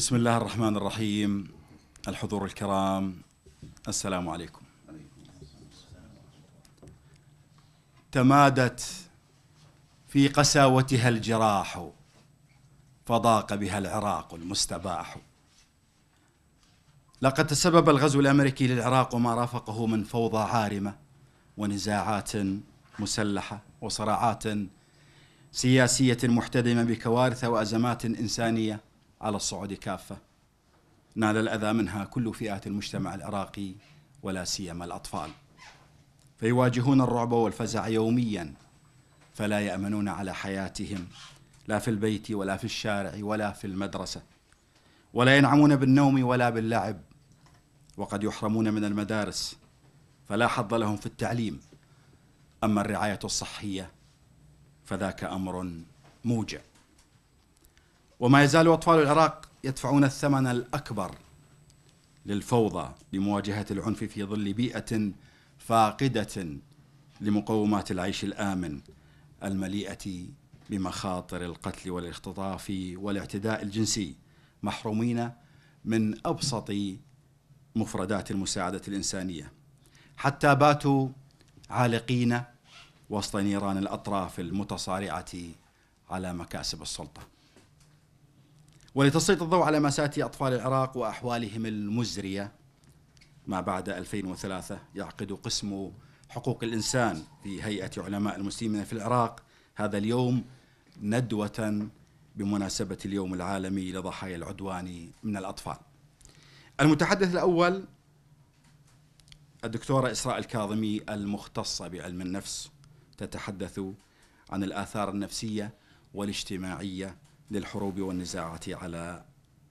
بسم الله الرحمن الرحيم الحضور الكرام السلام عليكم تمادت في قساوتها الجراح فضاق بها العراق المستباح لقد تسبب الغزو الامريكي للعراق وما رافقه من فوضى عارمه ونزاعات مسلحه وصراعات سياسيه محتدمه بكوارث وازمات انسانيه على الصعود كافة نال الأذى منها كل فئات المجتمع العراقي ولا سيما الأطفال فيواجهون الرعب والفزع يوميا فلا يأمنون على حياتهم لا في البيت ولا في الشارع ولا في المدرسة ولا ينعمون بالنوم ولا باللعب وقد يحرمون من المدارس فلا حظ لهم في التعليم أما الرعاية الصحية فذاك أمر موجع وما يزال أطفال العراق يدفعون الثمن الأكبر للفوضى لمواجهة العنف في ظل بيئة فاقدة لمقومات العيش الآمن المليئة بمخاطر القتل والاختطاف والاعتداء الجنسي محرومين من أبسط مفردات المساعدة الإنسانية حتى باتوا عالقين وسط نيران الأطراف المتصارعة على مكاسب السلطة ولتسليط الضوء على ماساه أطفال العراق وأحوالهم المزرية ما بعد 2003 يعقد قسم حقوق الإنسان في هيئة علماء المسلمين في العراق هذا اليوم ندوة بمناسبة اليوم العالمي لضحايا العدوان من الأطفال المتحدث الأول الدكتورة إسراء الكاظمي المختصة بعلم النفس تتحدث عن الآثار النفسية والاجتماعية للحروب والنزاعات على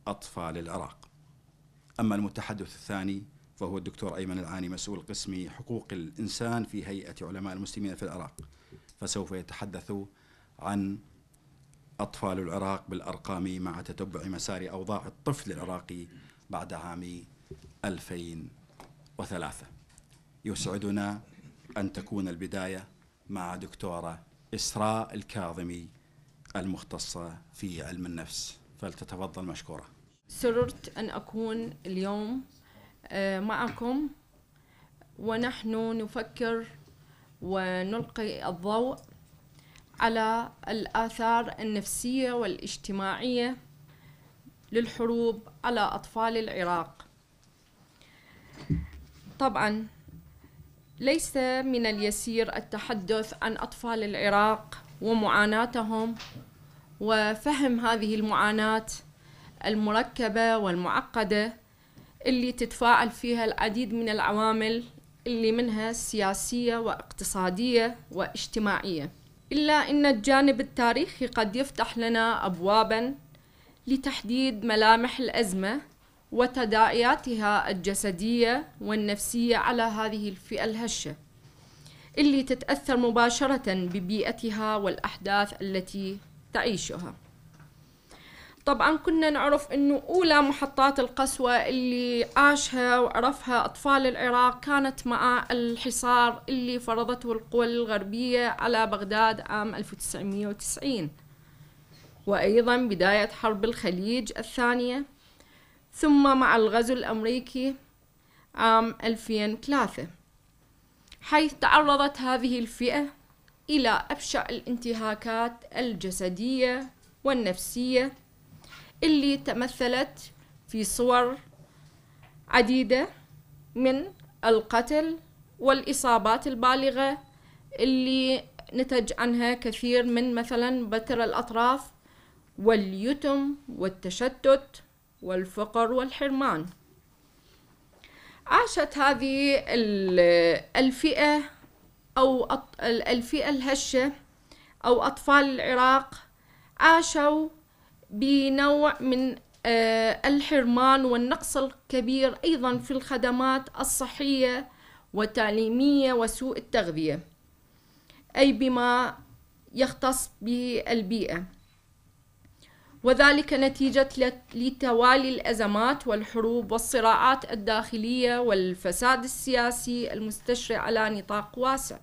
أطفال العراق أما المتحدث الثاني فهو الدكتور أيمن العاني مسؤول قسم حقوق الإنسان في هيئة علماء المسلمين في العراق فسوف يتحدث عن أطفال العراق بالأرقام مع تتبع مسار أوضاع الطفل العراقي بعد عام 2003 يسعدنا أن تكون البداية مع دكتورة إسراء الكاظمي المختصة في علم النفس فلتتفضل مشكورة سررت أن أكون اليوم آه، معكم ونحن نفكر ونلقي الضوء على الآثار النفسية والاجتماعية للحروب على أطفال العراق طبعا ليس من اليسير التحدث عن أطفال العراق ومعاناتهم وفهم هذه المعاناة المركبة والمعقدة اللي تتفاعل فيها العديد من العوامل اللي منها سياسية واقتصادية واجتماعية إلا أن الجانب التاريخي قد يفتح لنا أبوابا لتحديد ملامح الأزمة وتداعياتها الجسدية والنفسية على هذه الفئة الهشة اللي تتأثر مباشرة ببيئتها والأحداث التي تعيشها طبعا كنا نعرف انه اولى محطات القسوة اللي عاشها وعرفها اطفال العراق كانت مع الحصار اللي فرضته القوى الغربية على بغداد عام 1990 وايضا بداية حرب الخليج الثانية ثم مع الغزو الامريكي عام 2003 حيث تعرضت هذه الفئة إلى أبشع الانتهاكات الجسدية والنفسية اللي تمثلت في صور عديدة من القتل والإصابات البالغة اللي نتج عنها كثير من مثلا بتر الأطراف واليتم والتشتت والفقر والحرمان عاشت هذه الفئة أو الفئة الهشة أو أطفال العراق عاشوا بنوع من آه، الحرمان والنقص الكبير أيضا في الخدمات الصحية والتعليمية وسوء التغذية أي بما يختص بالبيئة وذلك نتيجة لتوالي الأزمات والحروب والصراعات الداخلية والفساد السياسي المستشري على نطاق واسع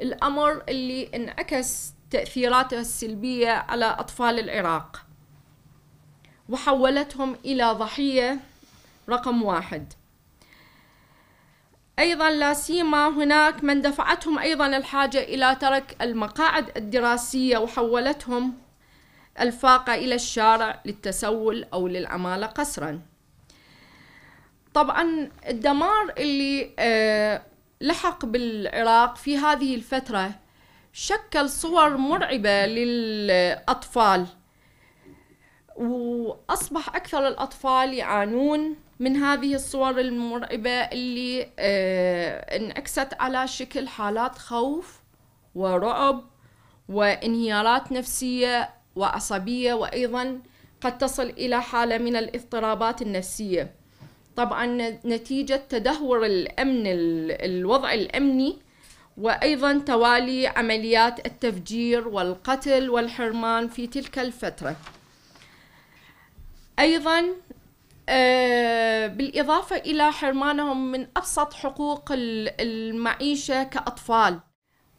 الأمر اللي انعكس تأثيراته السلبية على أطفال العراق وحولتهم إلى ضحية رقم واحد أيضا لا سيما هناك من دفعتهم أيضا الحاجة إلى ترك المقاعد الدراسية وحولتهم الفاقة إلى الشارع للتسول أو للعمالة قسرا طبعا الدمار اللي آه، لحق بالعراق في هذه الفترة شكل صور مرعبة للأطفال وأصبح أكثر الأطفال يعانون من هذه الصور المرعبة اللي آه، انعكست على شكل حالات خوف ورعب وانهيارات نفسية وعصبية وأيضا قد تصل إلى حالة من الاضطرابات النفسية طبعا نتيجة تدهور الأمن الوضع الأمني وأيضا توالي عمليات التفجير والقتل والحرمان في تلك الفترة أيضا آه، بالإضافة إلى حرمانهم من أبسط حقوق المعيشة كأطفال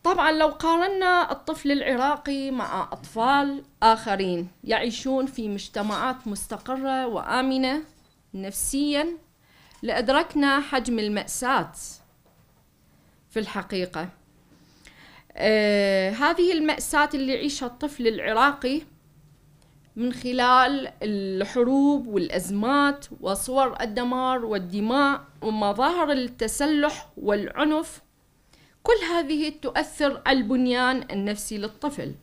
طبعا لو قارنا الطفل العراقي مع أطفال آخرين يعيشون في مجتمعات مستقرة وآمنة نفسيا لأدركنا حجم المأساة في الحقيقة آه هذه المأساة اللي يعيشها الطفل العراقي من خلال الحروب والأزمات وصور الدمار والدماء ومظاهر التسلح والعنف كل هذه تؤثر البنيان النفسي للطفل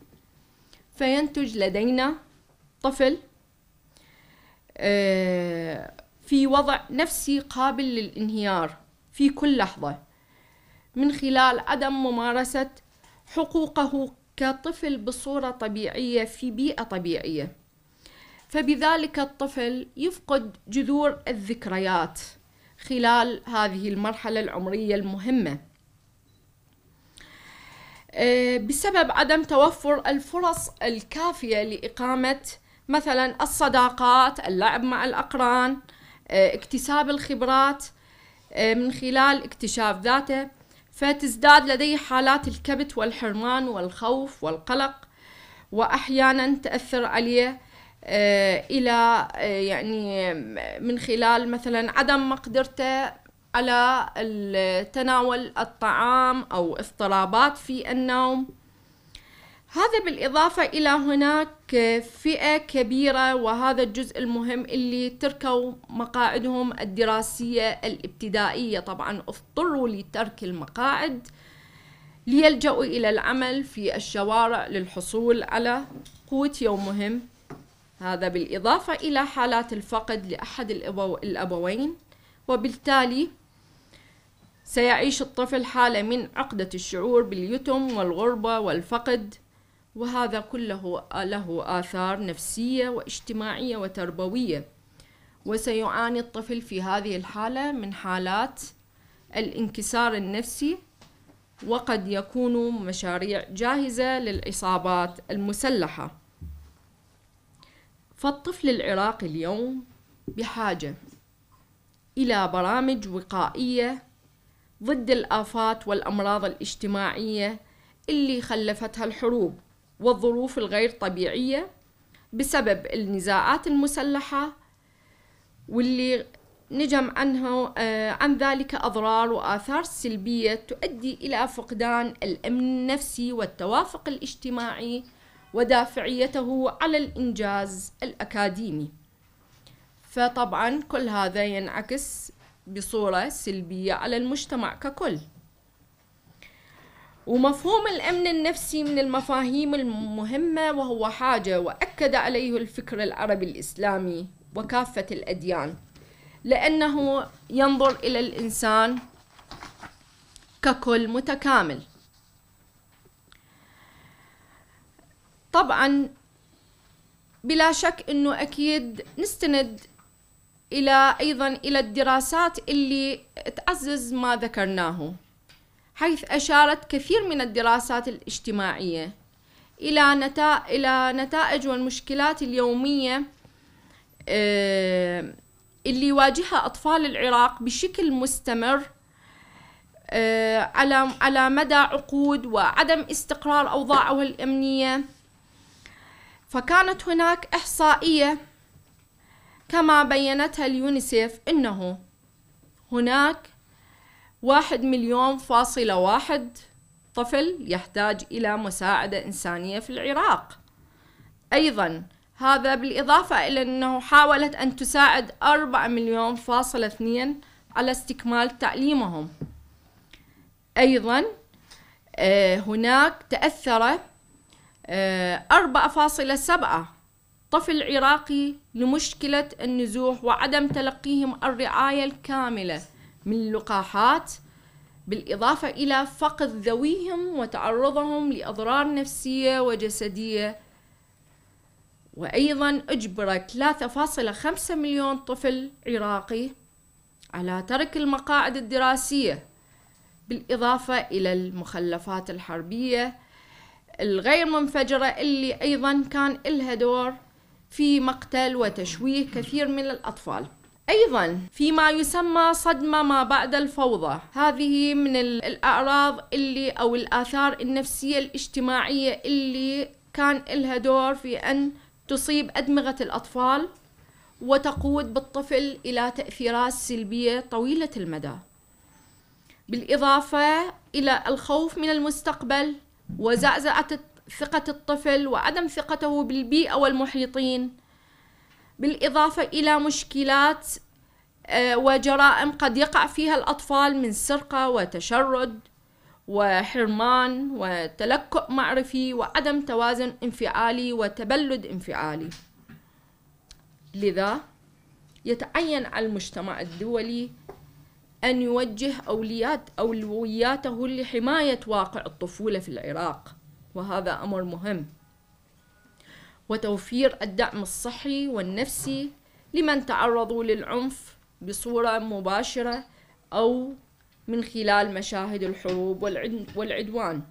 فينتج لدينا طفل آه، في وضع نفسي قابل للانهيار في كل لحظة من خلال عدم ممارسة حقوقه كطفل بصورة طبيعية في بيئة طبيعية فبذلك الطفل يفقد جذور الذكريات خلال هذه المرحلة العمرية المهمة آه، بسبب عدم توفر الفرص الكافية لإقامة مثلا الصداقات اللعب مع الأقران آه، اكتساب الخبرات آه، من خلال اكتشاف ذاته فتزداد لديه حالات الكبت والحرمان والخوف والقلق وأحيانا تأثر عليه الى يعني من خلال مثلا عدم مقدرته على تناول الطعام أو اضطرابات في النوم هذا بالإضافة إلى هناك فئة كبيرة وهذا الجزء المهم اللي تركوا مقاعدهم الدراسية الابتدائية طبعا اضطروا لترك المقاعد ليلجأوا إلى العمل في الشوارع للحصول على قوت يومهم هذا بالإضافة إلى حالات الفقد لأحد الأبوين وبالتالي سيعيش الطفل حالة من عقدة الشعور باليتم والغربة والفقد وهذا كله له آثار نفسية واجتماعية وتربوية وسيعاني الطفل في هذه الحالة من حالات الانكسار النفسي وقد يكون مشاريع جاهزة للإصابات المسلحة فالطفل العراقي اليوم بحاجة إلى برامج وقائية ضد الآفات والأمراض الاجتماعية اللي خلفتها الحروب والظروف الغير طبيعية بسبب النزاعات المسلحة واللي نجم عنه آه، عن ذلك أضرار وآثار سلبية تؤدي إلى فقدان الأمن النفسي والتوافق الاجتماعي ودافعيته على الإنجاز الأكاديمي فطبعا كل هذا ينعكس بصورة سلبية على المجتمع ككل ومفهوم الأمن النفسي من المفاهيم المهمة وهو حاجة وأكد عليه الفكر العربي الإسلامي وكافة الأديان لأنه ينظر إلى الإنسان ككل متكامل طبعا بلا شك انه اكيد نستند الى ايضا الى الدراسات اللي تعزز ما ذكرناه حيث اشارت كثير من الدراسات الاجتماعيه الى نتائج الى نتائج والمشكلات اليوميه آه، اللي يواجهها اطفال العراق بشكل مستمر آه، على على مدى عقود وعدم استقرار اوضاعه الامنيه فكانت هناك احصائيه كما بينتها اليونيسيف أنه هناك واحد مليون فاصلة واحد طفل يحتاج إلى مساعدة إنسانية في العراق أيضا هذا بالإضافة إلى أنه حاولت أن تساعد أربعة مليون فاصلة اثنين على استكمال تعليمهم أيضا آه، هناك تأثر آه، أربعة فاصلة سبعة طفل عراقي لمشكلة النزوح وعدم تلقيهم الرعاية الكاملة من اللقاحات بالإضافة إلى فقد ذويهم وتعرضهم لأضرار نفسية وجسدية وأيضا أجبر 3.5 مليون طفل عراقي على ترك المقاعد الدراسية بالإضافة إلى المخلفات الحربية الغير منفجرة اللي أيضا كان إلها دور في مقتل وتشويه كثير من الأطفال ايضا فيما يسمى صدمه ما بعد الفوضى هذه من الاعراض اللي او الاثار النفسيه الاجتماعيه اللي كان لها دور في ان تصيب ادمغه الاطفال وتقود بالطفل الى تاثيرات سلبيه طويله المدى بالاضافه الى الخوف من المستقبل وزعزعه ثقة الطفل وعدم ثقته بالبيئة والمحيطين بالإضافة إلى مشكلات آه، وجرائم قد يقع فيها الأطفال من سرقة وتشرد وحرمان وتلكؤ معرفي وعدم توازن انفعالي وتبلد انفعالي لذا يتعين على المجتمع الدولي أن يوجه أوليات أولوياته لحماية واقع الطفولة في العراق وهذا أمر مهم وتوفير الدعم الصحي والنفسي لمن تعرضوا للعنف بصورة مباشرة أو من خلال مشاهد الحروب والعدوان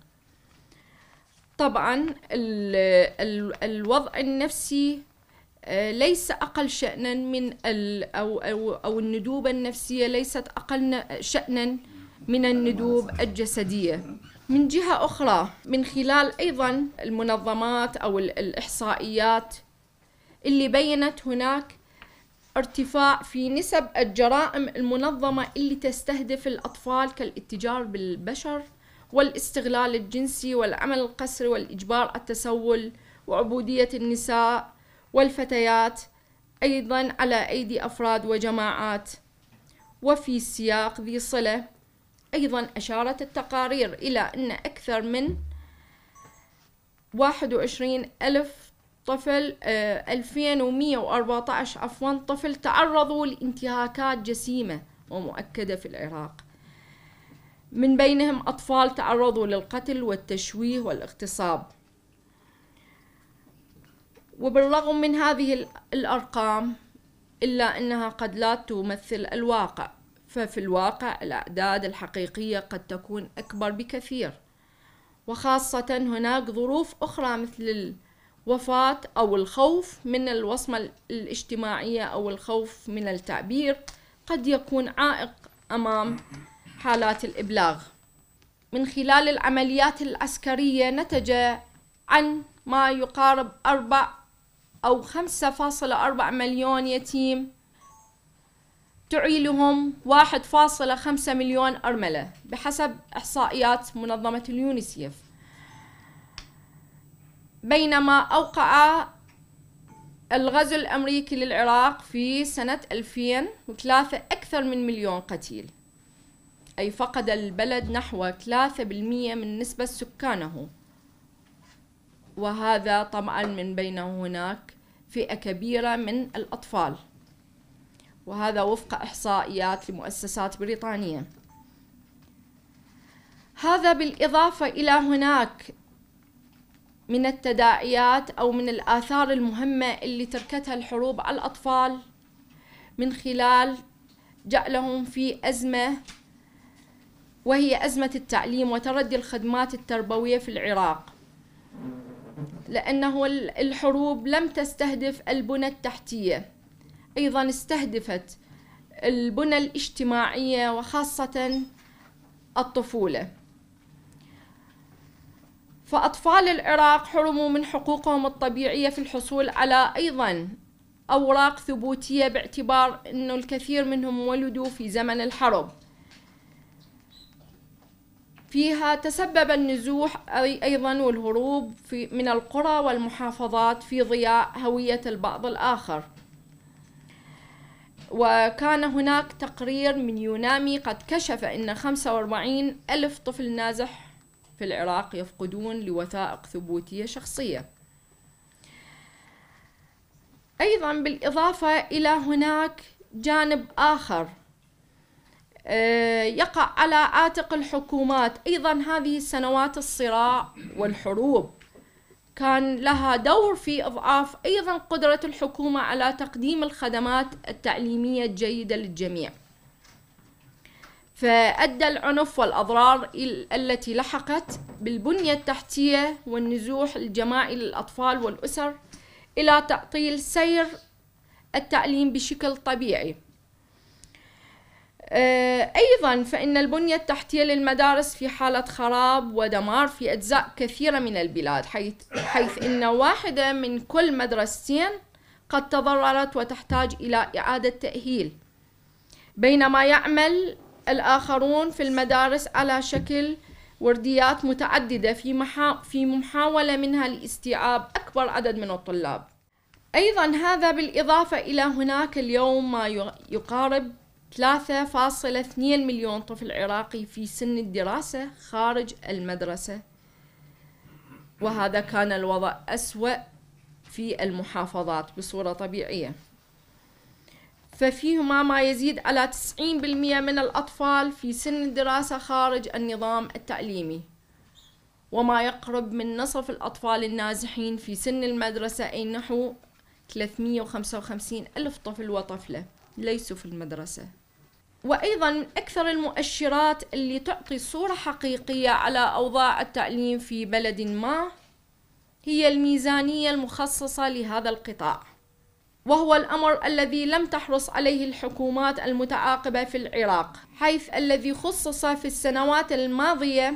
طبعا الوضع النفسي آه، ليس أقل شأنا من أو, أو, النفسية ليست أقل شأنا من الندوب الجسدية من جهة أخرى من خلال أيضا المنظمات أو الإحصائيات اللي بينت هناك ارتفاع في نسب الجرائم المنظمة اللي تستهدف الأطفال كالاتجار بالبشر والاستغلال الجنسي والعمل القسري والإجبار التسول وعبودية النساء والفتيات أيضا على أيدي أفراد وجماعات وفي سياق ذي صلة أيضا أشارت التقارير إلى أن أكثر من 21 ألف طفل 2114 آه، عفوا طفل تعرضوا لانتهاكات جسيمة ومؤكدة في العراق من بينهم أطفال تعرضوا للقتل والتشويه والاغتصاب وبالرغم من هذه الأرقام إلا أنها قد لا تمثل الواقع ففي الواقع الأعداد الحقيقية قد تكون أكبر بكثير وخاصة هناك ظروف أخرى مثل الوفاة أو الخوف من الوصمة الاجتماعية أو الخوف من التعبير قد يكون عائق أمام حالات الإبلاغ من خلال العمليات العسكرية نتج عن ما يقارب أربع أو خمسة فاصلة أربع مليون يتيم تعي لهم 1.5 مليون أرملة بحسب إحصائيات منظمة اليونيسيف بينما أوقع الغزو الأمريكي للعراق في سنة 2003 أكثر من مليون قتيل أي فقد البلد نحو 3% من نسبة سكانه وهذا طبعا من بين هناك فئة كبيرة من الأطفال وهذا وفق إحصائيات لمؤسسات بريطانية هذا بالإضافة إلى هناك من التداعيات أو من الآثار المهمة اللي تركتها الحروب على الأطفال من خلال جعلهم في أزمة وهي أزمة التعليم وتردي الخدمات التربوية في العراق لأنه الحروب لم تستهدف البنى التحتية أيضا استهدفت البنى الاجتماعية وخاصة الطفولة فأطفال العراق حرموا من حقوقهم الطبيعية في الحصول على أيضا أوراق ثبوتية باعتبار أنه الكثير منهم ولدوا في زمن الحرب فيها تسبب النزوح أيضا والهروب في من القرى والمحافظات في ضياء هوية البعض الآخر وكان هناك تقرير من يونامي قد كشف أن 45 ألف طفل نازح في العراق يفقدون لوثائق ثبوتية شخصية أيضا بالإضافة إلى هناك جانب آخر آه، يقع على عاتق الحكومات أيضا هذه السنوات الصراع والحروب كان لها دور في إضعاف أيضا قدرة الحكومة على تقديم الخدمات التعليمية الجيدة للجميع فأدى العنف والأضرار التي لحقت بالبنية التحتية والنزوح الجماعي للأطفال والأسر إلى تعطيل سير التعليم بشكل طبيعي آه، أيضا فإن البنية التحتية للمدارس في حالة خراب ودمار في أجزاء كثيرة من البلاد حيث, حيث إن واحدة من كل مدرستين قد تضررت وتحتاج إلى إعادة تأهيل بينما يعمل الآخرون في المدارس على شكل ورديات متعددة في, محا... في محاولة منها لاستيعاب أكبر عدد من الطلاب أيضا هذا بالإضافة إلى هناك اليوم ما يقارب 3.2 مليون طفل عراقي في سن الدراسة خارج المدرسة وهذا كان الوضع أسوأ في المحافظات بصورة طبيعية ففيهما ما يزيد على 90% من الأطفال في سن الدراسة خارج النظام التعليمي وما يقرب من نصف الأطفال النازحين في سن المدرسة أي نحو 355 ألف طفل وطفلة ليسوا في المدرسة وأيضا أكثر المؤشرات اللي تعطي صورة حقيقية على أوضاع التعليم في بلد ما هي الميزانية المخصصة لهذا القطاع وهو الأمر الذي لم تحرص عليه الحكومات المتعاقبة في العراق حيث الذي خصص في السنوات الماضية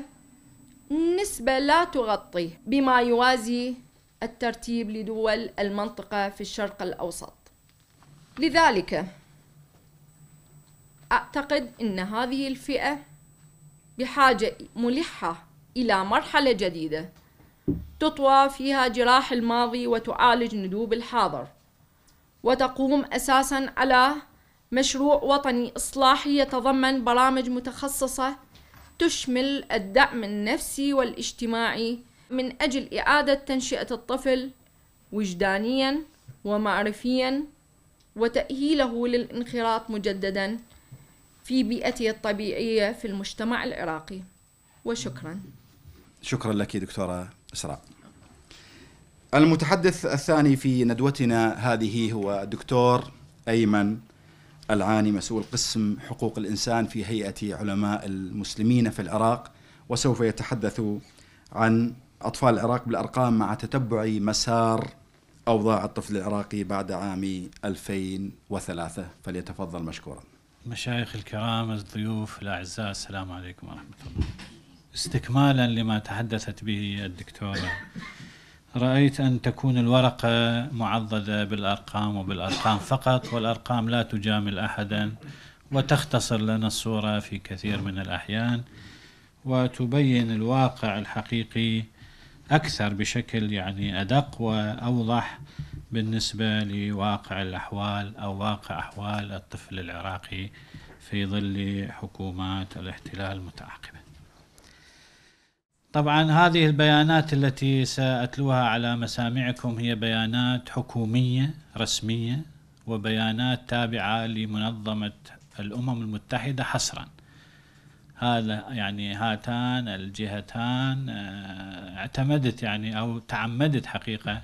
نسبة لا تغطي بما يوازي الترتيب لدول المنطقة في الشرق الأوسط لذلك أعتقد أن هذه الفئة بحاجة ملحة إلى مرحلة جديدة تطوى فيها جراح الماضي وتعالج ندوب الحاضر وتقوم أساسا على مشروع وطني إصلاحي يتضمن برامج متخصصة تشمل الدعم النفسي والاجتماعي من أجل إعادة تنشئة الطفل وجدانيا ومعرفيا وتأهيله للانخراط مجددا في بيئته الطبيعية في المجتمع العراقي وشكرا شكرا لك دكتورة إسراء المتحدث الثاني في ندوتنا هذه هو الدكتور أيمن العاني مسؤول قسم حقوق الإنسان في هيئة علماء المسلمين في العراق وسوف يتحدث عن أطفال العراق بالأرقام مع تتبع مسار أوضاع الطفل العراقي بعد عام 2003 فليتفضل مشكورا مشايخ الكرام الضيوف الأعزاء السلام عليكم ورحمة الله استكمالا لما تحدثت به الدكتورة رأيت أن تكون الورقة معضدة بالأرقام وبالأرقام فقط والأرقام لا تجامل أحدا وتختصر لنا الصورة في كثير من الأحيان وتبين الواقع الحقيقي أكثر بشكل يعني أدق وأوضح بالنسبة لواقع الأحوال أو واقع أحوال الطفل العراقي في ظل حكومات الاحتلال المتعاقبة طبعا هذه البيانات التي سأتلوها على مسامعكم هي بيانات حكومية رسمية وبيانات تابعة لمنظمة الأمم المتحدة حصرا هذا يعني هاتان الجهتان آه، اعتمدت يعني أو تعمدت حقيقة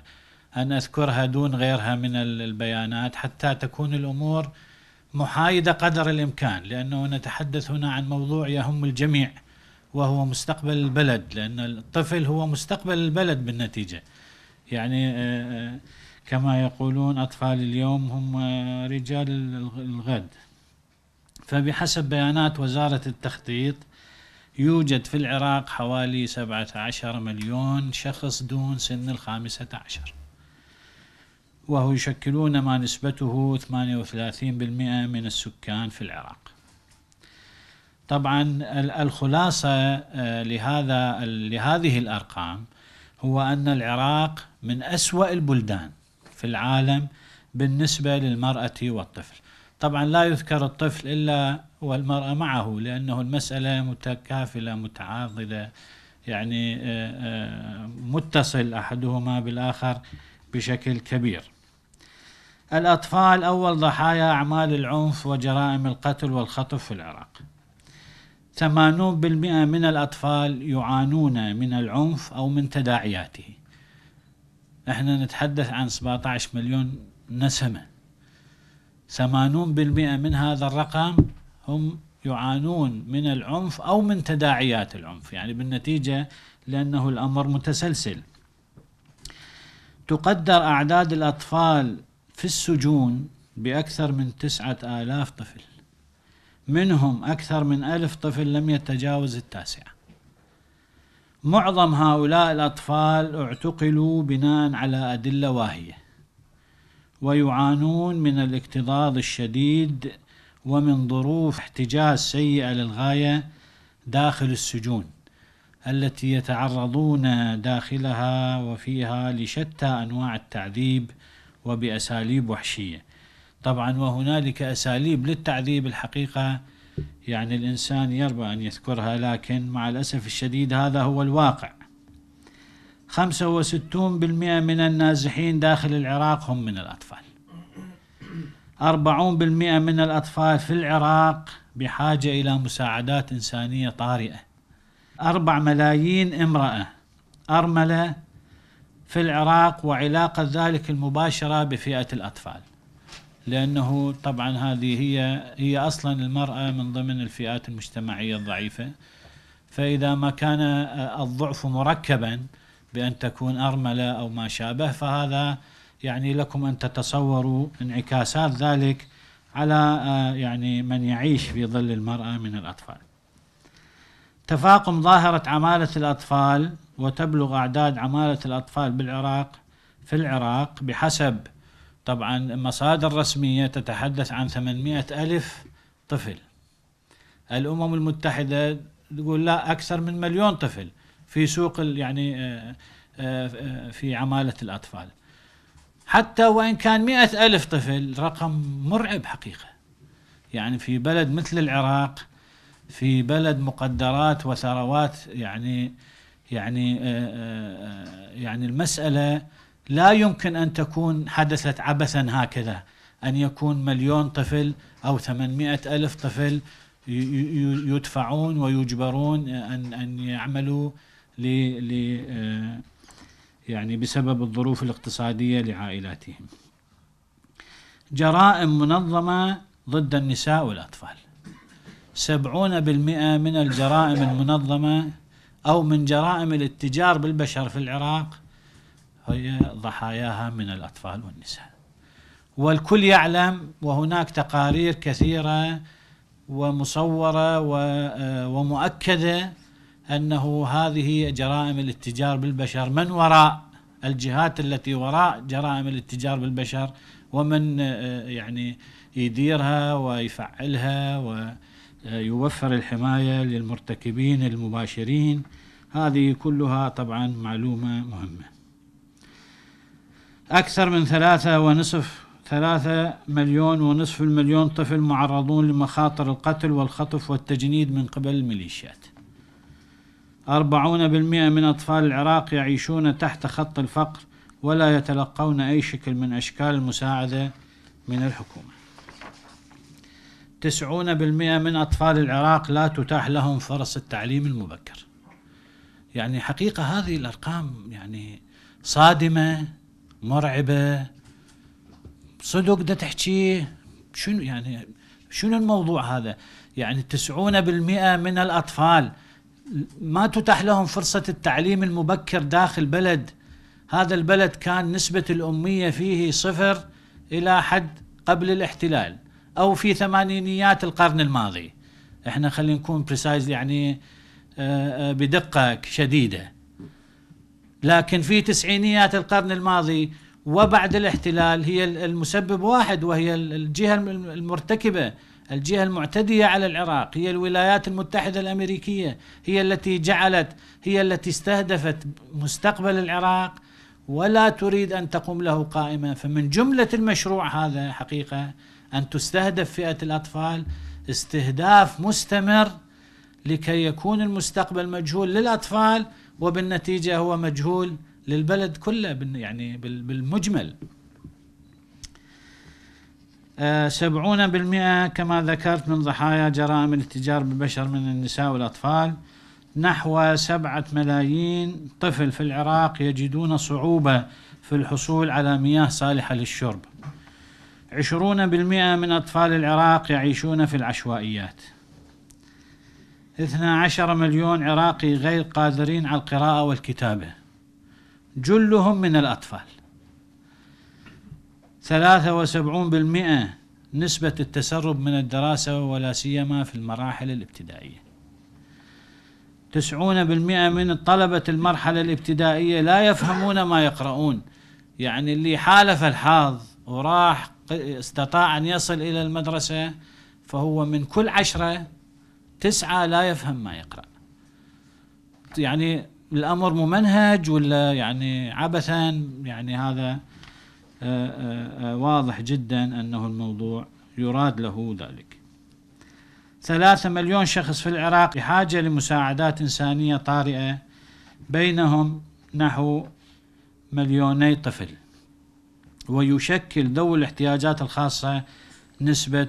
أن أذكرها دون غيرها من البيانات حتى تكون الأمور محايدة قدر الإمكان لأنه نتحدث هنا عن موضوع يهم الجميع وهو مستقبل البلد لأن الطفل هو مستقبل البلد بالنتيجة يعني آه، آه، كما يقولون أطفال اليوم هم آه، رجال الغد فبحسب بيانات وزارة التخطيط يوجد في العراق حوالي 17 مليون شخص دون سن الخامسة عشر وهو يشكلون ما نسبته 38% من السكان في العراق طبعا الخلاصة آه، لهذا لهذه الأرقام هو أن العراق من أسوأ البلدان في العالم بالنسبة للمرأة والطفل طبعا لا يذكر الطفل إلا والمرأة معه لأنه المسألة متكافلة متعاضدة يعني آه، آه، متصل أحدهما بالآخر بشكل كبير الأطفال أول ضحايا أعمال العنف وجرائم القتل والخطف في العراق 80% من الأطفال يعانون من العنف أو من تداعياته احنا نتحدث عن 17 مليون نسمة 80% من هذا الرقم هم يعانون من العنف أو من تداعيات العنف يعني بالنتيجة لأنه الأمر متسلسل تقدر أعداد الأطفال في السجون بأكثر من تسعة آلاف طفل منهم أكثر من ألف طفل لم يتجاوز التاسعة معظم هؤلاء الأطفال اعتقلوا بناء على أدلة واهية ويعانون من الاكتظاظ الشديد ومن ظروف احتجاز سيئة للغاية داخل السجون التي يتعرضون داخلها وفيها لشتى أنواع التعذيب وبأساليب وحشية طبعا وهنالك أساليب للتعذيب الحقيقة يعني الإنسان يربى أن يذكرها لكن مع الأسف الشديد هذا هو الواقع 65% من النازحين داخل العراق هم من الأطفال 40% من الأطفال في العراق بحاجة إلى مساعدات إنسانية طارئة 4 ملايين امرأة أرملة في العراق وعلاقة ذلك المباشرة بفئة الأطفال لأنه طبعا هذه هي هي أصلا المرأة من ضمن الفئات المجتمعية الضعيفة فإذا ما كان الضعف مركبا بأن تكون أرملة أو ما شابه فهذا يعني لكم أن تتصوروا انعكاسات ذلك على يعني من يعيش في ظل المرأة من الأطفال تفاقم ظاهرة عمالة الأطفال وتبلغ أعداد عمالة الأطفال بالعراق في العراق بحسب طبعا مصادر رسمية تتحدث عن 800 ألف طفل الأمم المتحدة تقول لا أكثر من مليون طفل في سوق يعني آه، آه، آه، في عمالة الأطفال حتى وإن كان مئة ألف طفل رقم مرعب حقيقة يعني في بلد مثل العراق في بلد مقدرات وثروات يعني يعني آه، آه، آه، يعني المسألة لا يمكن أن تكون حدثت عبثا هكذا أن يكون مليون طفل أو ثمانمائة ألف طفل يدفعون ويجبرون أن أن يعملوا ل يعني بسبب الظروف الاقتصادية لعائلاتهم جرائم منظمة ضد النساء والأطفال سبعون بالمئة من الجرائم المنظمة أو من جرائم الاتجار بالبشر في العراق هي ضحاياها من الأطفال والنساء والكل يعلم وهناك تقارير كثيرة ومصورة آه، ومؤكدة أنه هذه جرائم الاتجار بالبشر من وراء الجهات التي وراء جرائم الاتجار بالبشر ومن آه، آه، يعني يديرها ويفعلها و يوفر الحماية للمرتكبين المباشرين هذه كلها طبعا معلومة مهمة أكثر من ثلاثة ونصف ثلاثة مليون ونصف المليون طفل معرضون لمخاطر القتل والخطف والتجنيد من قبل الميليشيات أربعون بالمئة من أطفال العراق يعيشون تحت خط الفقر ولا يتلقون أي شكل من أشكال المساعدة من الحكومة تسعون بالمئة من أطفال العراق لا تتاح لهم فرص التعليم المبكر يعني حقيقة هذه الأرقام يعني صادمة مرعبة صدق ده تحكي شنو يعني شنو الموضوع هذا يعني تسعون بالمئة من الأطفال ما تتاح لهم فرصة التعليم المبكر داخل بلد هذا البلد كان نسبة الأمية فيه صفر إلى حد قبل الاحتلال او في ثمانينيات القرن الماضي احنا خلينا نكون بريسايز يعني آه، آه، بدقه شديده لكن في تسعينيات القرن الماضي وبعد الاحتلال هي المسبب واحد وهي الجهه المرتكبه الجهه المعتديه على العراق هي الولايات المتحده الامريكيه هي التي جعلت هي التي استهدفت مستقبل العراق ولا تريد ان تقوم له قائمه فمن جمله المشروع هذا حقيقه أن تستهدف فئة الأطفال استهداف مستمر لكي يكون المستقبل مجهول للأطفال وبالنتيجة هو مجهول للبلد كله يعني بالمجمل آه، سبعون بالمئة كما ذكرت من ضحايا جرائم الاتجار بالبشر من النساء والأطفال نحو سبعة ملايين طفل في العراق يجدون صعوبة في الحصول على مياه صالحة للشرب عشرون بالمئة من أطفال العراق يعيشون في العشوائيات اثنا عشر مليون عراقي غير قادرين على القراءة والكتابة جلهم من الأطفال ثلاثة وسبعون بالمئة نسبة التسرب من الدراسة ولا سيما في المراحل الابتدائية تسعون بالمئة من طلبة المرحلة الابتدائية لا يفهمون ما يقرؤون يعني اللي حالف الحظ وراح استطاع أن يصل إلى المدرسة فهو من كل عشرة تسعة لا يفهم ما يقرأ يعني الأمر ممنهج ولا يعني عبثا يعني هذا آه، آه، آه، واضح جدا أنه الموضوع يراد له ذلك ثلاثة مليون شخص في العراق بحاجة لمساعدات إنسانية طارئة بينهم نحو مليوني طفل ويشكل ذوي الاحتياجات الخاصة نسبة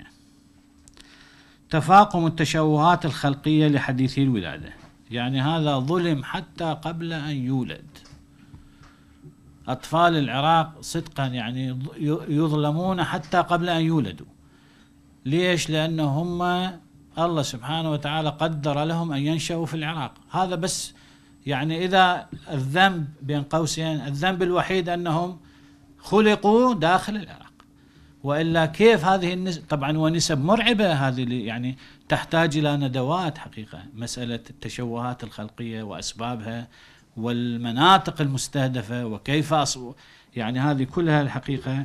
15% تفاقم التشوهات الخلقية لحديثي الولادة يعني هذا ظلم حتى قبل أن يولد أطفال العراق صدقا يعني يظلمون حتى قبل أن يولدوا ليش لأن هم الله سبحانه وتعالى قدر لهم أن ينشأوا في العراق هذا بس يعني إذا الذنب بين قوسين الذنب الوحيد أنهم خلقوا داخل العراق والا كيف هذه النسب طبعا ونسب مرعبه هذه اللي يعني تحتاج الى ندوات حقيقه مساله التشوهات الخلقيه واسبابها والمناطق المستهدفه وكيف يعني هذه كلها الحقيقه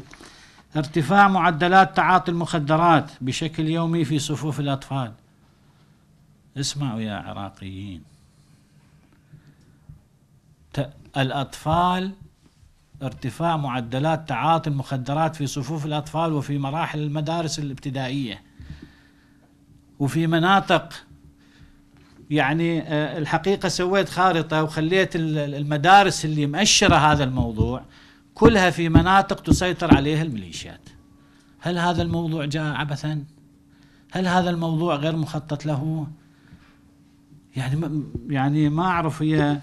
ارتفاع معدلات تعاطي المخدرات بشكل يومي في صفوف الاطفال اسمعوا يا عراقيين الأطفال ارتفاع معدلات تعاطي المخدرات في صفوف الأطفال وفي مراحل المدارس الابتدائية وفي مناطق يعني آه، الحقيقة سويت خارطة وخليت المدارس اللي مأشرة هذا الموضوع كلها في مناطق تسيطر عليها الميليشيات هل هذا الموضوع جاء عبثا؟ هل هذا الموضوع غير مخطط له؟ يعني يعني ما اعرف هي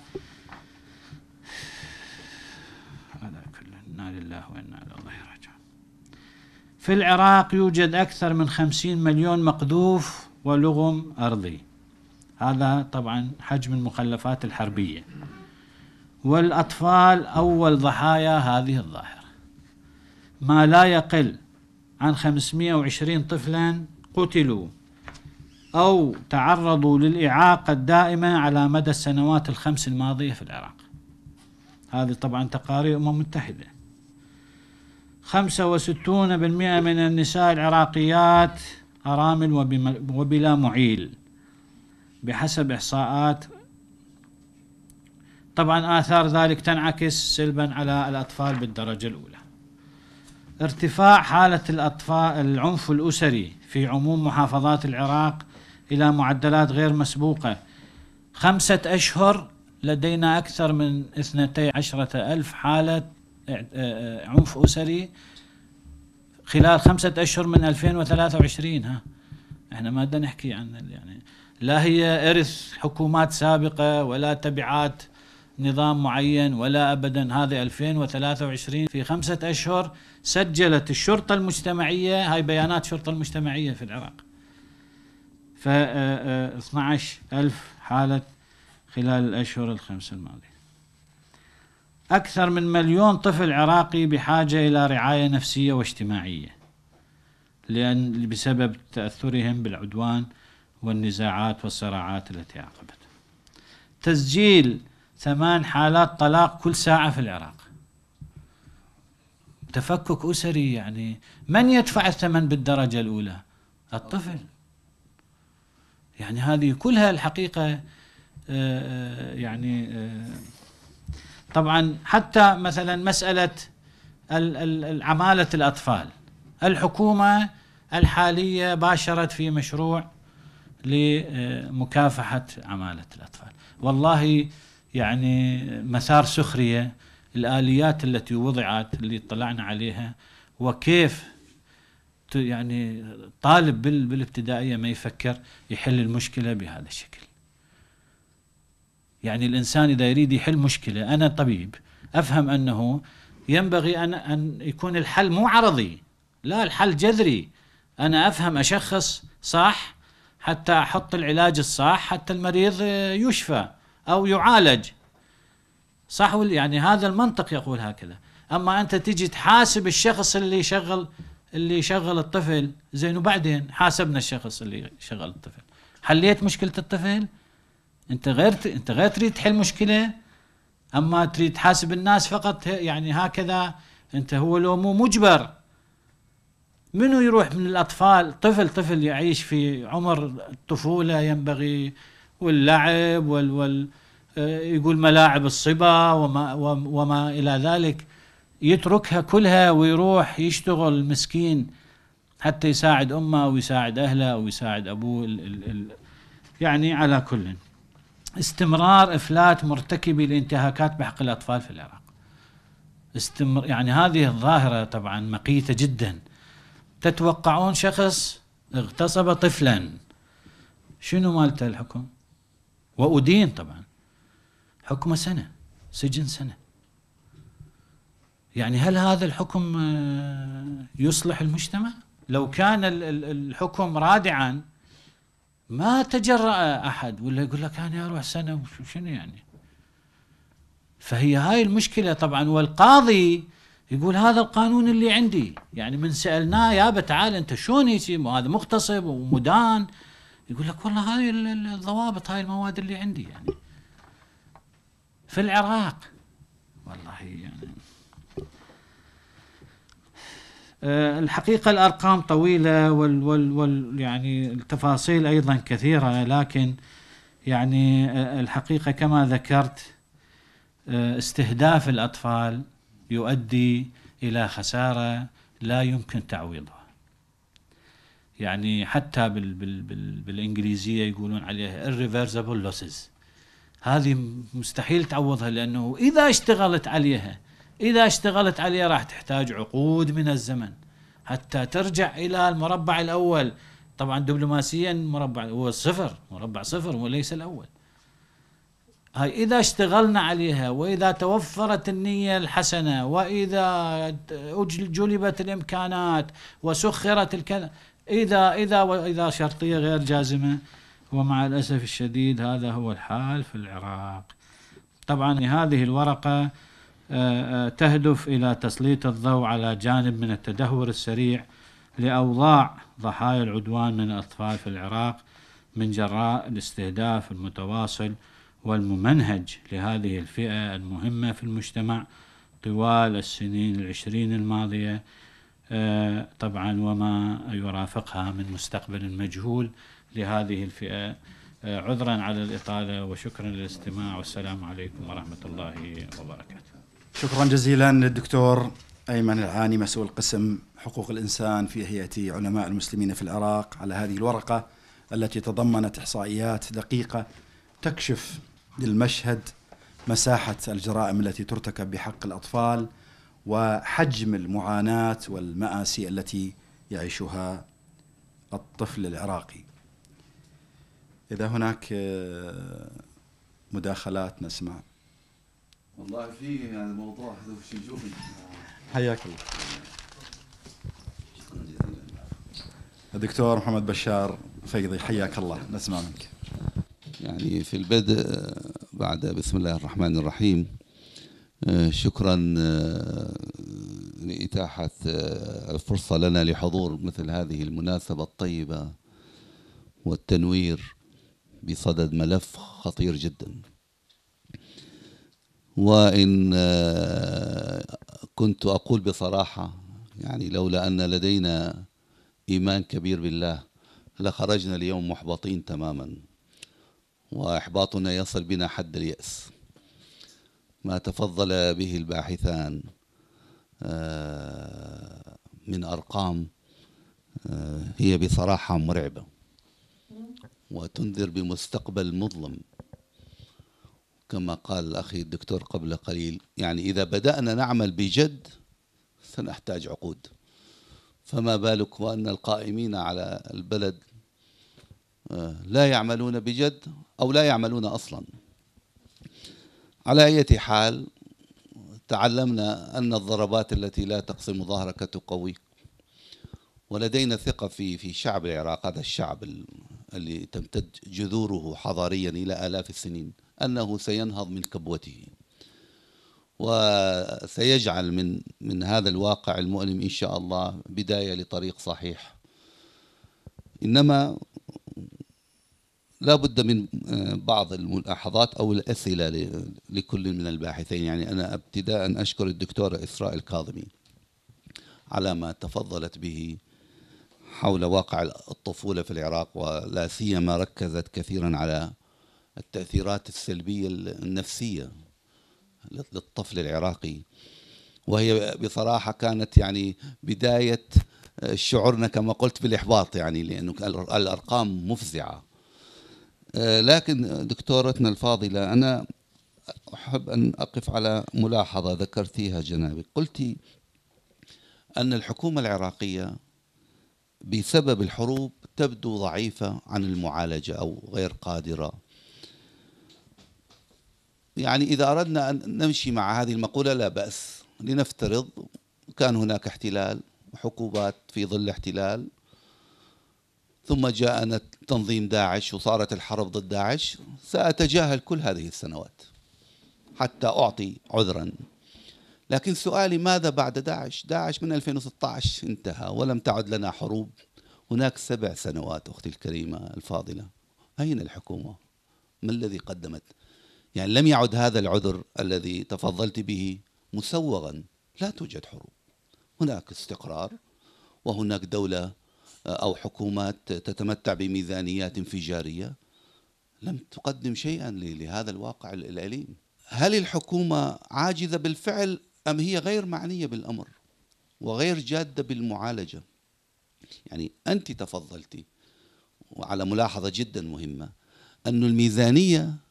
في العراق يوجد أكثر من خمسين مليون مقذوف ولغم أرضي هذا طبعا حجم المخلفات الحربية والأطفال أول ضحايا هذه الظاهرة ما لا يقل عن 520 طفلا قتلوا أو تعرضوا للإعاقة الدائمة على مدى السنوات الخمس الماضية في العراق هذه طبعا تقارير أمم متحدة 65% من النساء العراقيات أرامل وبلا معيل بحسب إحصاءات طبعا آثار ذلك تنعكس سلبا على الأطفال بالدرجة الأولى ارتفاع حالة الأطفال العنف الأسري في عموم محافظات العراق إلى معدلات غير مسبوقة خمسة أشهر لدينا أكثر من 12 ألف حالة آه، آه، عنف أسري خلال خمسة أشهر من 2023 ها احنا ما بدنا نحكي عن يعني لا هي إرث حكومات سابقة ولا تبعات نظام معين ولا ابدا هذه 2023 في خمسه اشهر سجلت الشرطه المجتمعيه هاي بيانات الشرطه المجتمعيه في العراق ف 12000 آه، حاله خلال الاشهر الخمسه الماضيه أكثر من مليون طفل عراقي بحاجة إلى رعاية نفسية واجتماعية لأن بسبب تأثرهم بالعدوان والنزاعات والصراعات التي عقبت تسجيل ثمان حالات طلاق كل ساعة في العراق تفكك أسري يعني من يدفع الثمن بالدرجة الأولى الطفل يعني هذه كلها الحقيقة آه، آه، يعني آه، طبعا حتى مثلا مسألة عمالة الأطفال الحكومة الحالية باشرت في مشروع لمكافحة عمالة الأطفال والله يعني مسار سخرية الآليات التي وضعت اللي اطلعنا عليها وكيف يعني طالب بالابتدائية ما يفكر يحل المشكلة بهذا الشكل يعني الإنسان إذا يريد يحل مشكلة أنا طبيب أفهم أنه ينبغي أن, أن يكون الحل مو عرضي لا الحل جذري أنا أفهم أشخص صح حتى أحط العلاج الصح حتى المريض يشفى أو يعالج صح يعني هذا المنطق يقول هكذا أما أنت تجي تحاسب الشخص اللي شغل اللي شغل الطفل زين وبعدين حاسبنا الشخص اللي شغل الطفل حليت مشكلة الطفل انت غير انت غير تريد تحل مشكله اما تريد تحاسب الناس فقط يعني هكذا انت هو لو مو مجبر منو يروح من الاطفال طفل طفل يعيش في عمر الطفوله ينبغي واللعب وال, وال آه، يقول ملاعب الصبا وما وما الى ذلك يتركها كلها ويروح يشتغل مسكين حتى يساعد امه ويساعد اهله ويساعد ابوه يعني على كل استمرار افلات مرتكبي الانتهاكات بحق الاطفال في العراق استمر يعني هذه الظاهره طبعا مقيته جدا تتوقعون شخص اغتصب طفلا شنو مالته الحكم وأدين طبعا حكمه سنة سجن سنة يعني هل هذا الحكم آه، يصلح المجتمع لو كان الحكم رادعا ما تجرأ أحد ولا يقول لك أنا أروح سنة شنو يعني فهي هاي المشكلة طبعا والقاضي يقول هذا القانون اللي عندي يعني من سألناه يابا تعال أنت شلون هيجي هذا مغتصب ومدان يقول لك والله هاي الضوابط هاي المواد اللي عندي يعني في العراق والله يعني آه، الحقيقة الأرقام طويلة وال وال وال يعني التفاصيل أيضا كثيرة لكن يعني آه، الحقيقة كما ذكرت آه، استهداف الأطفال يؤدي إلى خسارة لا يمكن تعويضها يعني حتى بال بال بال بالإنجليزية يقولون عليها irreversible losses هذه مستحيل تعوضها لأنه إذا اشتغلت عليها إذا اشتغلت عليه راح تحتاج عقود من الزمن حتى ترجع إلى المربع الأول طبعا دبلوماسيا مربع هو صفر مربع صفر وليس الأول هاي إذا اشتغلنا عليها وإذا توفرت النية الحسنة وإذا جلبت الإمكانات وسخرت الكذا إذا إذا وإذا شرطية غير جازمة ومع الأسف الشديد هذا هو الحال في العراق طبعا هذه الورقة آه، آه، تهدف إلى تسليط الضوء على جانب من التدهور السريع لأوضاع ضحايا العدوان من الأطفال في العراق من جراء الاستهداف المتواصل والممنهج لهذه الفئة المهمة في المجتمع طوال السنين العشرين الماضية آه، طبعا وما يرافقها من مستقبل مجهول لهذه الفئة عذرا على الإطالة وشكرا للاستماع والسلام عليكم ورحمة الله وبركاته شكرا جزيلا للدكتور أيمن العاني مسؤول قسم حقوق الإنسان في هيئة علماء المسلمين في العراق على هذه الورقة التي تضمنت إحصائيات دقيقة تكشف للمشهد مساحة الجرائم التي ترتكب بحق الأطفال وحجم المعاناة والمآسي التي يعيشها الطفل العراقي إذا هناك آه، مداخلات نسمع والله في هذا الموضوع هذا وش يجون حياك الله دكتور محمد بشار فيضي حياك الله نسمع منك يعني في البدء بعد بسم الله الرحمن الرحيم آه، شكرا آه، لإتاحة آه، الفرصة لنا لحضور مثل هذه المناسبة الطيبة والتنوير بصدد ملف خطير جدا وإن آه، كنت أقول بصراحة يعني لولا أن لدينا إيمان كبير بالله لخرجنا اليوم محبطين تماما وإحباطنا يصل بنا حد اليأس ما تفضل به الباحثان آه، من أرقام آه، هي بصراحة مرعبة وتنذر بمستقبل مظلم كما قال الأخي الدكتور قبل قليل يعني إذا بدأنا نعمل بجد سنحتاج عقود فما بالك وأن القائمين على البلد آه، لا يعملون بجد أو لا يعملون أصلا على أي حال تعلمنا أن الضربات التي لا تقسم ظهرك تقوي ولدينا ثقة في في شعب العراق هذا الشعب اللي تمتد جذوره حضاريا إلى آلاف السنين أنه سينهض من كبوته وسيجعل من من هذا الواقع المؤلم إن شاء الله بداية لطريق صحيح إنما لا بد من آه، بعض الملاحظات أو الأسئلة لكل من الباحثين يعني أنا ابتداء أشكر الدكتورة إسراء الكاظمي على ما تفضلت به حول واقع الطفولة في العراق ولا سيما ركزت كثيرا على التأثيرات السلبية النفسية للطفل العراقي وهي بصراحة كانت يعني بداية آه، شعورنا كما قلت بالإحباط يعني لأنه الأرقام مفزعة آه، لكن دكتورتنا الفاضلة أنا أحب أن أقف على ملاحظة ذكرتيها جنابك قلت أن الحكومة العراقية بسبب الحروب تبدو ضعيفة عن المعالجة أو غير قادرة يعني إذا أردنا أن نمشي مع هذه المقولة لا بأس لنفترض كان هناك احتلال وحكومات في ظل احتلال ثم جاءنا تنظيم داعش وصارت الحرب ضد داعش سأتجاهل كل هذه السنوات حتى أعطي عذرا لكن سؤالي ماذا بعد داعش داعش من 2016 انتهى ولم تعد لنا حروب هناك سبع سنوات أختي الكريمة الفاضلة أين الحكومة ما الذي قدمت يعني لم يعد هذا العذر الذي تفضلت به مسوغا لا توجد حروب هناك استقرار وهناك دولة آه، أو حكومات تتمتع بميزانيات انفجارية لم تقدم شيئا لهذا الواقع الأليم هل الحكومة عاجزة بالفعل أم هي غير معنية بالأمر وغير جادة بالمعالجة يعني أنت تفضلتي وعلى ملاحظة جدا مهمة أن الميزانية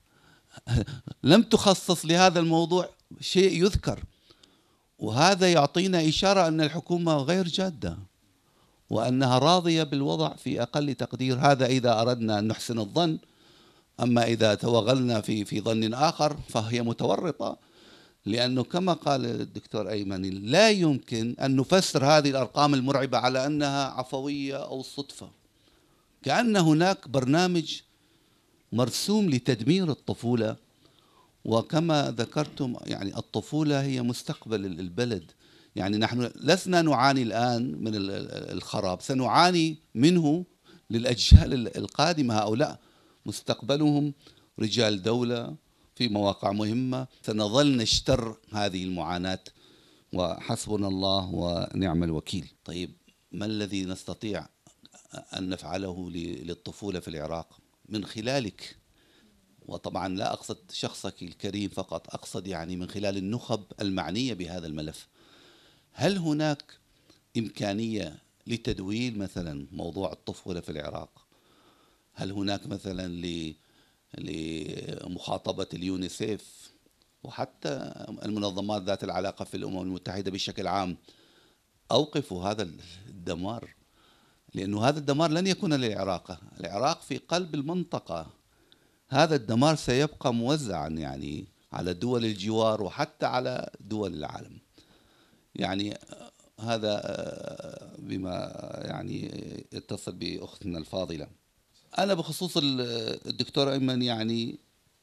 لم تخصص لهذا الموضوع شيء يذكر وهذا يعطينا إشارة أن الحكومة غير جادة وأنها راضية بالوضع في أقل تقدير هذا إذا أردنا أن نحسن الظن أما إذا توغلنا في في ظن آخر فهي متورطة لأنه كما قال الدكتور أيمن لا يمكن أن نفسر هذه الأرقام المرعبة على أنها عفوية أو صدفة كأن هناك برنامج مرسوم لتدمير الطفولة وكما ذكرتم يعني الطفولة هي مستقبل البلد يعني نحن لسنا نعاني الآن من الخراب سنعاني منه للأجيال القادمة هؤلاء مستقبلهم رجال دولة في مواقع مهمة سنظل نشتر هذه المعاناة وحسبنا الله ونعم الوكيل طيب ما الذي نستطيع أن نفعله للطفولة في العراق؟ من خلالك وطبعا لا أقصد شخصك الكريم فقط أقصد يعني من خلال النخب المعنية بهذا الملف هل هناك إمكانية لتدويل مثلا موضوع الطفولة في العراق هل هناك مثلا لمخاطبة اليونيسيف وحتى المنظمات ذات العلاقة في الأمم المتحدة بشكل عام أوقفوا هذا الدمار لأنه هذا الدمار لن يكون للعراق العراق في قلب المنطقة هذا الدمار سيبقى موزعا يعني على دول الجوار وحتى على دول العالم يعني هذا آه، بما يعني يتصل باختنا الفاضله انا بخصوص الدكتور ايمن يعني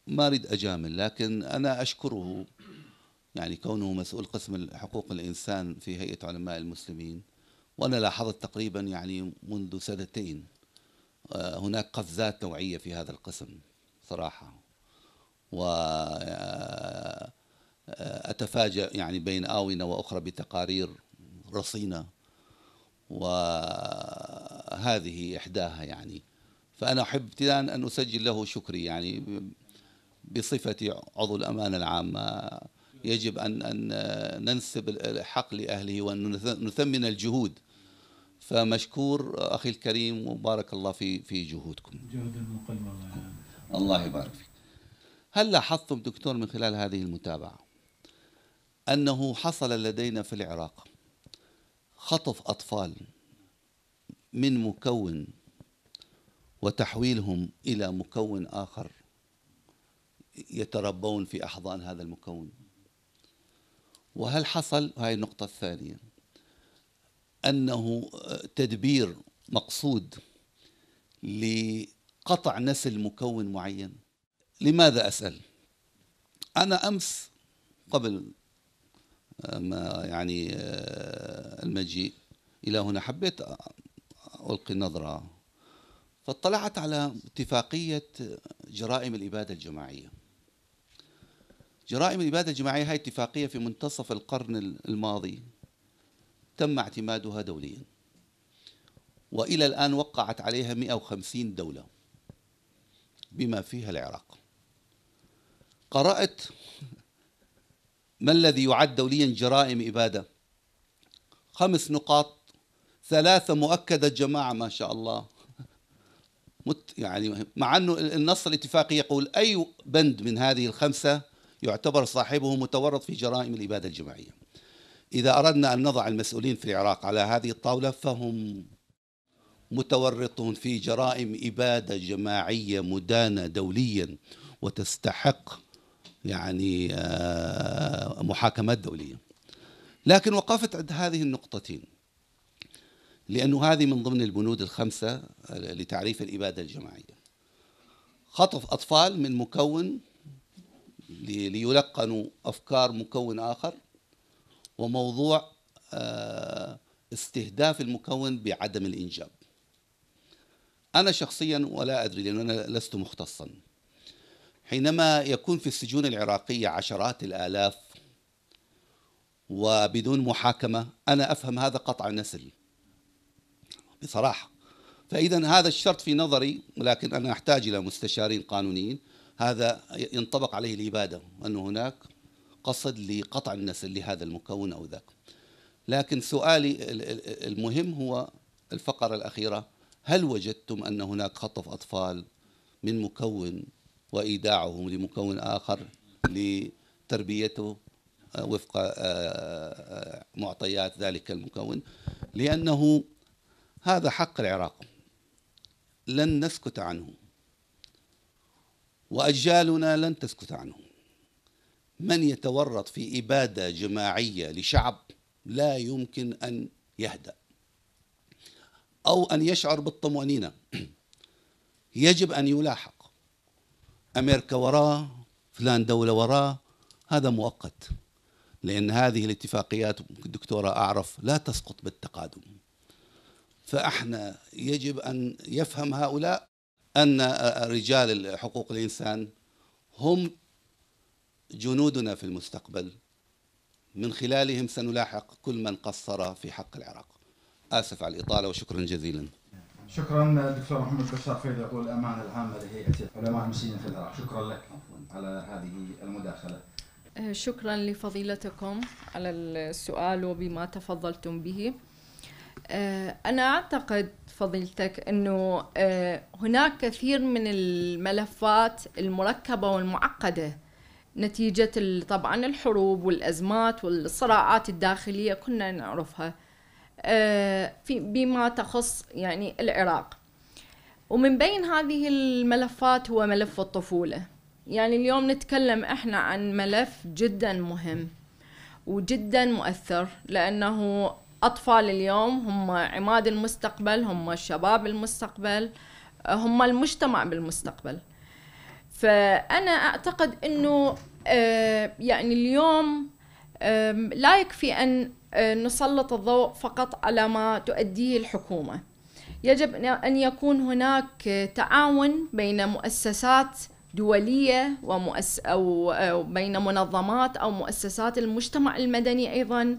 ما اريد اجامل لكن انا اشكره يعني كونه مسؤول قسم حقوق الانسان في هيئه علماء المسلمين وأنا لاحظت تقريبا يعني منذ سنتين آه، هناك قفزات نوعية في هذا القسم صراحة و آه، آه، اتفاجئ يعني بين آونة وأخرى بتقارير رصينة وهذه إحداها يعني فأنا أحب ابتداء أن أسجل له شكري يعني بصفتي عضو الأمانة العامة يجب أن أن ننسب الحق لأهله وأن نثمن الجهود فمشكور أخي الكريم وبارك الله في في جهودكم جهد الله يبارك فيك هل لاحظتم دكتور من خلال هذه المتابعة أنه حصل لدينا في العراق خطف أطفال من مكون وتحويلهم إلى مكون آخر يتربون في أحضان هذا المكون وهل حصل هاي النقطة الثانية أنه تدبير مقصود لقطع نسل مكون معين لماذا أسأل أنا أمس قبل آه، ما يعني آه، المجيء إلى هنا حبيت ألقي نظرة فاطلعت على اتفاقية جرائم الإبادة الجماعية جرائم الإبادة الجماعية هي اتفاقية في منتصف القرن الماضي تم اعتمادها دوليا وإلى الآن وقعت عليها 150 دولة بما فيها العراق قرأت ما الذي يعد دوليا جرائم إبادة خمس نقاط ثلاثة مؤكدة جماعة ما شاء الله مت يعني مع أنه النص الاتفاقي يقول أي بند من هذه الخمسة يعتبر صاحبه متورط في جرائم الإبادة الجماعية إذا أردنا أن نضع المسؤولين في العراق على هذه الطاولة فهم متورطون في جرائم إبادة جماعية مدانة دوليا وتستحق يعني آه، محاكمات دولية لكن وقفت عند هذه النقطتين لأنه هذه من ضمن البنود الخمسة لتعريف الإبادة الجماعية خطف أطفال من مكون ليلقنوا أفكار مكون آخر وموضوع آه، استهداف المكون بعدم الإنجاب أنا شخصيا ولا أدري لأن أنا لست مختصا حينما يكون في السجون العراقية عشرات الآلاف وبدون محاكمة أنا أفهم هذا قطع نسل بصراحة فإذا هذا الشرط في نظري ولكن أنا أحتاج إلى مستشارين قانونيين هذا ينطبق عليه الإبادة أن هناك قصد لقطع النسل لهذا المكون أو ذاك لكن سؤالي المهم هو الفقرة الأخيرة هل وجدتم أن هناك خطف أطفال من مكون وإيداعهم لمكون آخر لتربيته آه، وفق آه، آه، معطيات ذلك المكون لأنه هذا حق العراق لن نسكت عنه وأجيالنا لن تسكت عنه من يتورط في إبادة جماعية لشعب لا يمكن أن يهدأ أو أن يشعر بالطمأنينة يجب أن يلاحق أمريكا وراه فلان دولة وراه هذا مؤقت لأن هذه الاتفاقيات دكتورة أعرف لا تسقط بالتقادم فإحنا يجب أن يفهم هؤلاء أن رجال حقوق الإنسان هم جنودنا في المستقبل من خلالهم سنلاحق كل من قصر في حق العراق آسف على الإطالة وشكرا جزيلا شكرا دكتور محمد بشار فيد يقول الأمانة العامة لهيئة العلماء المسلمين في العراق شكرا لك على هذه المداخلة أه، شكرا لفضيلتكم على السؤال وبما تفضلتم به آه، أنا أعتقد فضيلتك أنه آه، هناك كثير من الملفات المركبة والمعقدة نتيجة طبعا الحروب والأزمات والصراعات الداخلية كنا نعرفها آه، في بما تخص يعني العراق ومن بين هذه الملفات هو ملف الطفولة يعني اليوم نتكلم احنا عن ملف جدا مهم وجدا مؤثر لأنه أطفال اليوم هم عماد المستقبل هم الشباب المستقبل هم المجتمع بالمستقبل فأنا أعتقد أنه آه، يعني اليوم آه، لا يكفي أن آه، نسلط الضوء فقط على ما تؤديه الحكومة يجب أن يكون هناك تعاون بين مؤسسات دولية ومؤس أو بين منظمات أو مؤسسات المجتمع المدني أيضاً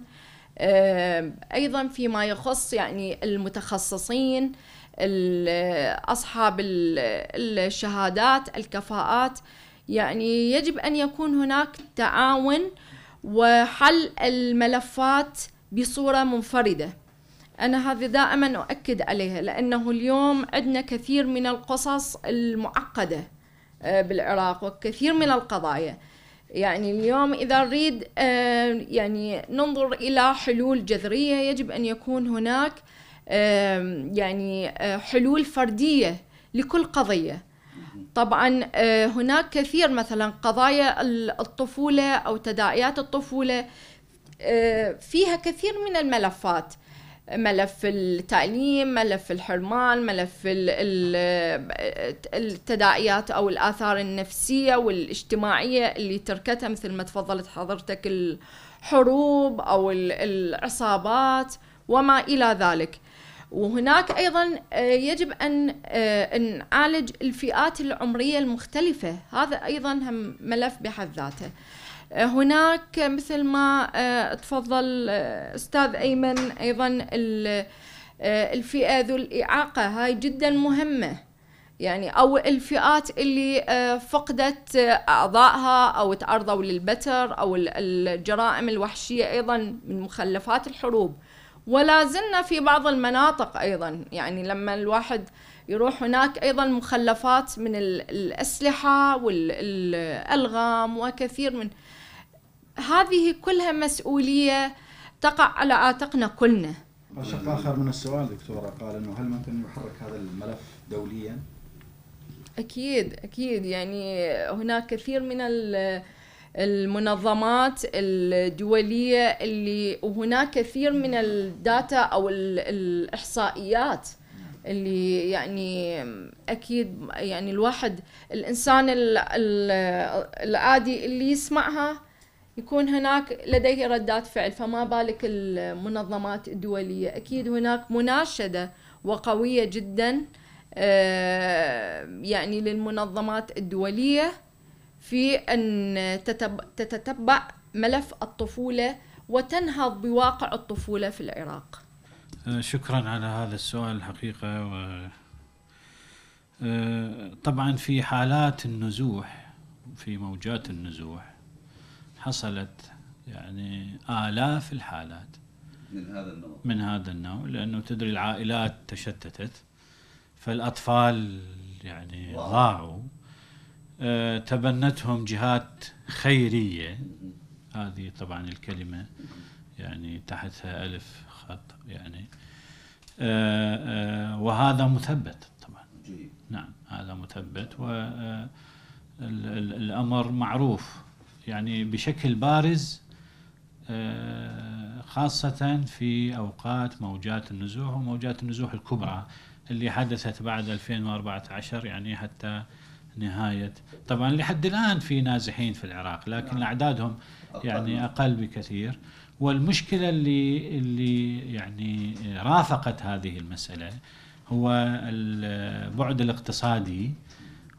ايضا فيما يخص يعني المتخصصين اصحاب الشهادات الكفاءات يعني يجب ان يكون هناك تعاون وحل الملفات بصوره منفرده انا هذا دائما اؤكد عليها لانه اليوم عندنا كثير من القصص المعقده آه، بالعراق وكثير من القضايا يعني اليوم إذا نريد آه، يعني ننظر إلى حلول جذرية يجب أن يكون هناك آه، يعني آه، حلول فردية لكل قضية طبعا هناك كثير مثلا قضايا الطفولة أو تداعيات الطفولة فيها كثير من الملفات ملف التعليم ملف الحرمان ملف التداعيات أو الآثار النفسية والاجتماعية اللي تركتها مثل ما تفضلت حضرتك الحروب أو العصابات وما إلى ذلك وهناك أيضا آه، يجب أن آه، نعالج الفئات العمرية المختلفة هذا أيضا هم ملف بحد ذاته هناك مثل ما آه، تفضل آه، استاذ ايمن ايضا آه، الفئه ذو الاعاقه هاي جدا مهمه يعني او الفئات اللي فقدت اعضائها او تعرضوا للبتر او الجرائم الوحشيه ايضا من مخلفات الحروب ولا زلنا في بعض المناطق ايضا يعني لما الواحد يروح هناك ايضا مخلفات من الاسلحه والالغام وكثير من هذه كلها مسؤولية تقع على عاتقنا كلنا شق آخر من السؤال دكتورة قال أنه هل ممكن يحرك هذا الملف دوليا؟ أكيد أكيد يعني هناك كثير من المنظمات الدولية اللي وهناك كثير من الداتا أو الإحصائيات اللي يعني اكيد يعني الواحد الانسان العادي اللي يسمعها يكون هناك لديه ردات فعل فما بالك المنظمات الدولية أكيد هناك مناشدة وقوية جدا آه، يعني للمنظمات الدولية في أن تتتبع ملف الطفولة وتنهض بواقع الطفولة في العراق آه، شكرا على هذا السؤال الحقيقة و... آه، طبعا في حالات النزوح في موجات النزوح حصلت يعني آلاف الحالات من هذا النوع من هذا النوع لأنه تدري العائلات تشتتت فالأطفال يعني ضاعوا آه تبنتهم جهات خيرية هذه طبعا الكلمة يعني تحتها ألف خط يعني آه آه وهذا مثبت طبعا نعم هذا مثبت والأمر آه، معروف يعني بشكل بارز آه، خاصة في أوقات موجات النزوح وموجات النزوح الكبرى اللي حدثت بعد 2014 يعني حتى نهاية طبعا لحد الآن في نازحين في العراق لكن نعم. أعدادهم يعني أقل بكثير والمشكلة اللي اللي يعني رافقت هذه المسألة هو البعد آه، الاقتصادي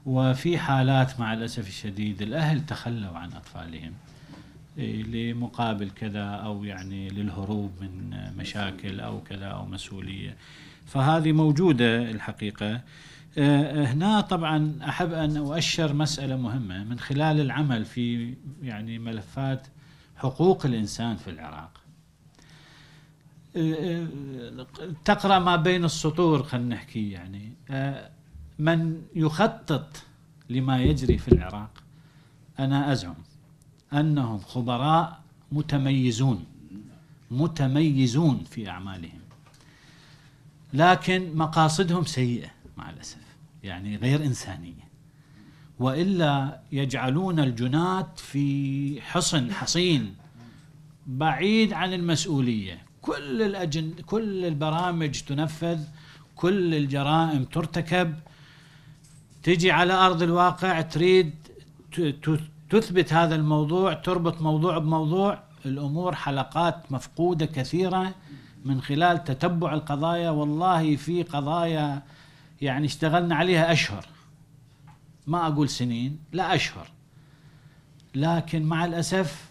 وفي حالات مع الأسف الشديد الأهل تخلوا عن أطفالهم إيه، لمقابل كذا أو يعني للهروب من مشاكل أو كذا أو مسؤولية فهذه موجودة الحقيقة آه، هنا طبعا أحب أن أؤشر مسألة مهمة من خلال العمل في يعني ملفات حقوق الإنسان في العراق آه، آه، تقرا ما بين السطور خلينا نحكي يعني من يخطط لما يجري في العراق أنا أزعم أنهم خبراء متميزون متميزون في أعمالهم لكن مقاصدهم سيئة مع الأسف يعني غير إنسانية وإلا يجعلون الجنات في حصن حصين بعيد عن المسؤولية كل الأجن كل البرامج تنفذ كل الجرائم ترتكب تجي على ارض الواقع تريد تثبت هذا الموضوع تربط موضوع بموضوع الامور حلقات مفقوده كثيره من خلال تتبع القضايا والله في قضايا يعني اشتغلنا عليها اشهر ما اقول سنين لا اشهر لكن مع الاسف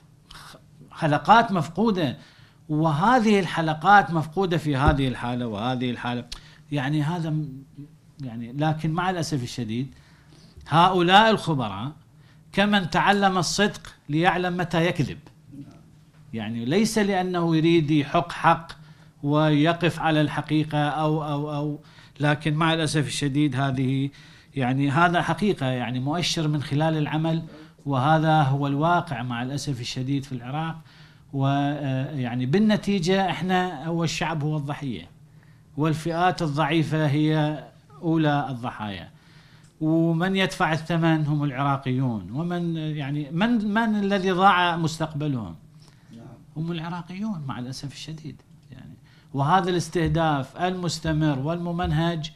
حلقات مفقوده وهذه الحلقات مفقوده في هذه الحاله وهذه الحاله يعني هذا يعني لكن مع الأسف الشديد هؤلاء الخبراء كمن تعلم الصدق ليعلم متى يكذب يعني ليس لأنه يريد يحق حق ويقف على الحقيقة أو أو أو لكن مع الأسف الشديد هذه يعني هذا حقيقة يعني مؤشر من خلال العمل وهذا هو الواقع مع الأسف الشديد في العراق ويعني آه، بالنتيجة احنا هو الشعب هو الضحية والفئات الضعيفة هي اولى الضحايا ومن يدفع الثمن هم العراقيون ومن يعني من من الذي ضاع مستقبلهم نعم. هم العراقيون مع الاسف الشديد يعني وهذا الاستهداف المستمر والممنهج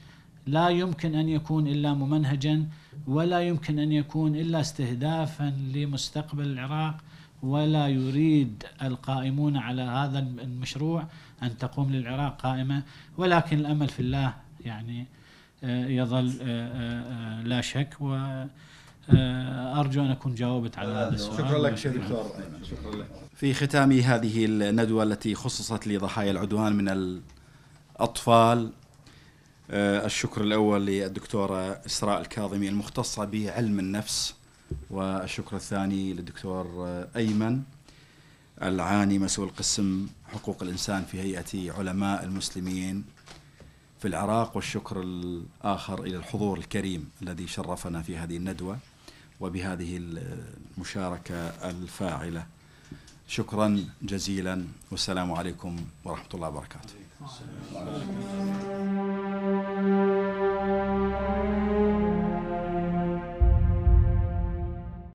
لا يمكن ان يكون الا ممنهجا ولا يمكن ان يكون الا استهدافا لمستقبل العراق ولا يريد القائمون على هذا المشروع ان تقوم للعراق قائمه ولكن الامل في الله يعني آه، يظل آه، آه، لا شك و ارجو ان اكون جاوبت على هذا السؤال شكرا لك نعم. شيخ دكتور شكرا لك في ختام هذه الندوه التي خصصت لضحايا العدوان من الاطفال الشكر الاول للدكتوره اسراء الكاظمي المختصه بعلم النفس والشكر الثاني للدكتور ايمن العاني مسؤول قسم حقوق الانسان في هيئه علماء المسلمين في العراق والشكر الآخر إلى الحضور الكريم الذي شرفنا في هذه الندوة وبهذه المشاركة الفاعلة شكرا جزيلا والسلام عليكم ورحمة الله وبركاته